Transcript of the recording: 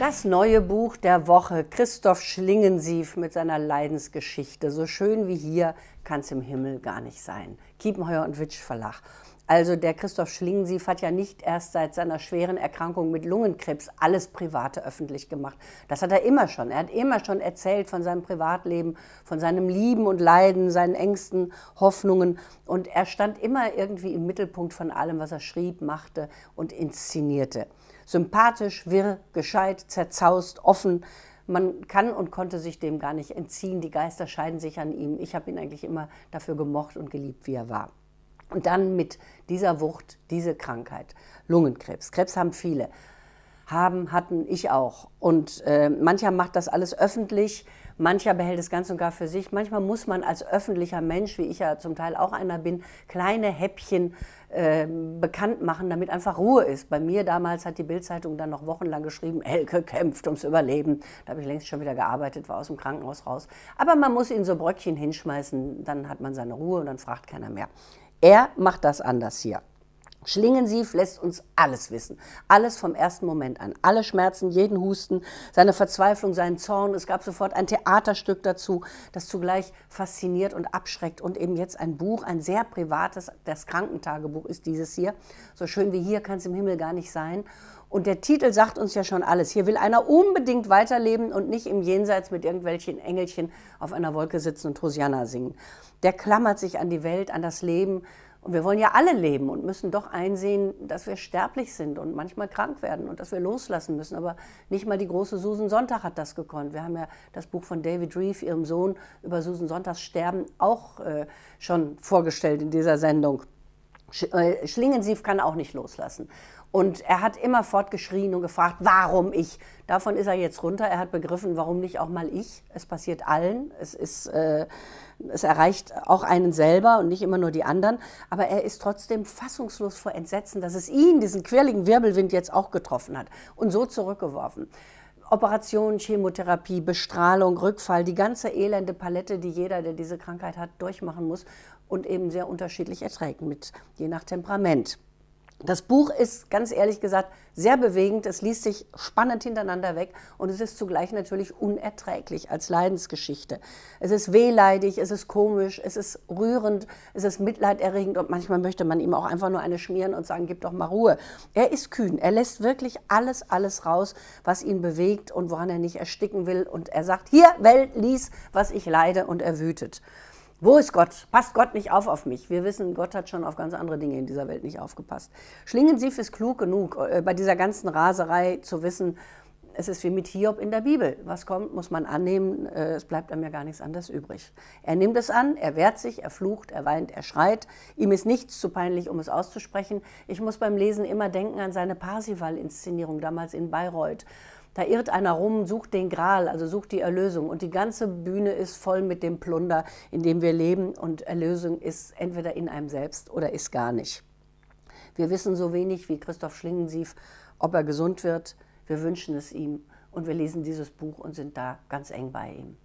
Das neue Buch der Woche, Christoph Schlingensief mit seiner Leidensgeschichte. So schön wie hier kann es im Himmel gar nicht sein. Kiepenheuer und Witsch Verlag. Also der Christoph Schlingensief hat ja nicht erst seit seiner schweren Erkrankung mit Lungenkrebs alles Private öffentlich gemacht. Das hat er immer schon. Er hat immer schon erzählt von seinem Privatleben, von seinem Lieben und Leiden, seinen Ängsten, Hoffnungen. Und er stand immer irgendwie im Mittelpunkt von allem, was er schrieb, machte und inszenierte. Sympathisch, wirr, gescheit, zerzaust, offen. Man kann und konnte sich dem gar nicht entziehen. Die Geister scheiden sich an ihm. Ich habe ihn eigentlich immer dafür gemocht und geliebt, wie er war. Und dann mit dieser Wucht diese Krankheit, Lungenkrebs. Krebs haben viele. Haben, hatten ich auch. Und äh, mancher macht das alles öffentlich, mancher behält es ganz und gar für sich. Manchmal muss man als öffentlicher Mensch, wie ich ja zum Teil auch einer bin, kleine Häppchen äh, bekannt machen, damit einfach Ruhe ist. Bei mir damals hat die Bildzeitung dann noch wochenlang geschrieben, Elke kämpft ums Überleben. Da habe ich längst schon wieder gearbeitet, war aus dem Krankenhaus raus. Aber man muss ihnen so Bröckchen hinschmeißen, dann hat man seine Ruhe und dann fragt keiner mehr. Er macht das anders hier. Schlingensief lässt uns alles wissen. Alles vom ersten Moment an. Alle Schmerzen, jeden Husten, seine Verzweiflung, seinen Zorn. Es gab sofort ein Theaterstück dazu, das zugleich fasziniert und abschreckt. Und eben jetzt ein Buch, ein sehr privates, das Krankentagebuch ist dieses hier. So schön wie hier kann es im Himmel gar nicht sein. Und der Titel sagt uns ja schon alles. Hier will einer unbedingt weiterleben und nicht im Jenseits mit irgendwelchen Engelchen auf einer Wolke sitzen und Hosianna singen. Der klammert sich an die Welt, an das Leben, und wir wollen ja alle leben und müssen doch einsehen, dass wir sterblich sind und manchmal krank werden und dass wir loslassen müssen. Aber nicht mal die große Susan Sonntag hat das gekonnt. Wir haben ja das Buch von David Reeve, ihrem Sohn, über Susan Sonntags Sterben auch äh, schon vorgestellt in dieser Sendung. Äh, Schlingensief kann auch nicht loslassen. Und er hat immer fortgeschrien und gefragt, warum ich? Davon ist er jetzt runter. Er hat begriffen, warum nicht auch mal ich? Es passiert allen. Es, ist, äh, es erreicht auch einen selber und nicht immer nur die anderen. Aber er ist trotzdem fassungslos vor Entsetzen, dass es ihn, diesen quirligen Wirbelwind, jetzt auch getroffen hat und so zurückgeworfen. Operationen, Chemotherapie, Bestrahlung, Rückfall, die ganze elende Palette, die jeder, der diese Krankheit hat, durchmachen muss und eben sehr unterschiedlich erträgt, mit, je nach Temperament. Das Buch ist ganz ehrlich gesagt sehr bewegend. Es liest sich spannend hintereinander weg und es ist zugleich natürlich unerträglich als Leidensgeschichte. Es ist wehleidig, es ist komisch, es ist rührend, es ist mitleiderregend und manchmal möchte man ihm auch einfach nur eine schmieren und sagen, gib doch mal Ruhe. Er ist kühn. Er lässt wirklich alles, alles raus, was ihn bewegt und woran er nicht ersticken will. Und er sagt, hier, Welt, lies, was ich leide und er wütet. Wo ist Gott? Passt Gott nicht auf auf mich? Wir wissen, Gott hat schon auf ganz andere Dinge in dieser Welt nicht aufgepasst. Schlingensief ist klug genug, äh, bei dieser ganzen Raserei zu wissen, es ist wie mit Hiob in der Bibel. Was kommt, muss man annehmen, äh, es bleibt einem ja gar nichts anderes übrig. Er nimmt es an, er wehrt sich, er flucht, er weint, er schreit. Ihm ist nichts zu peinlich, um es auszusprechen. Ich muss beim Lesen immer denken an seine Parsival-Inszenierung damals in Bayreuth da irrt einer rum, sucht den Gral, also sucht die Erlösung. Und die ganze Bühne ist voll mit dem Plunder, in dem wir leben. Und Erlösung ist entweder in einem selbst oder ist gar nicht. Wir wissen so wenig wie Christoph Schlingensief, ob er gesund wird. Wir wünschen es ihm. Und wir lesen dieses Buch und sind da ganz eng bei ihm.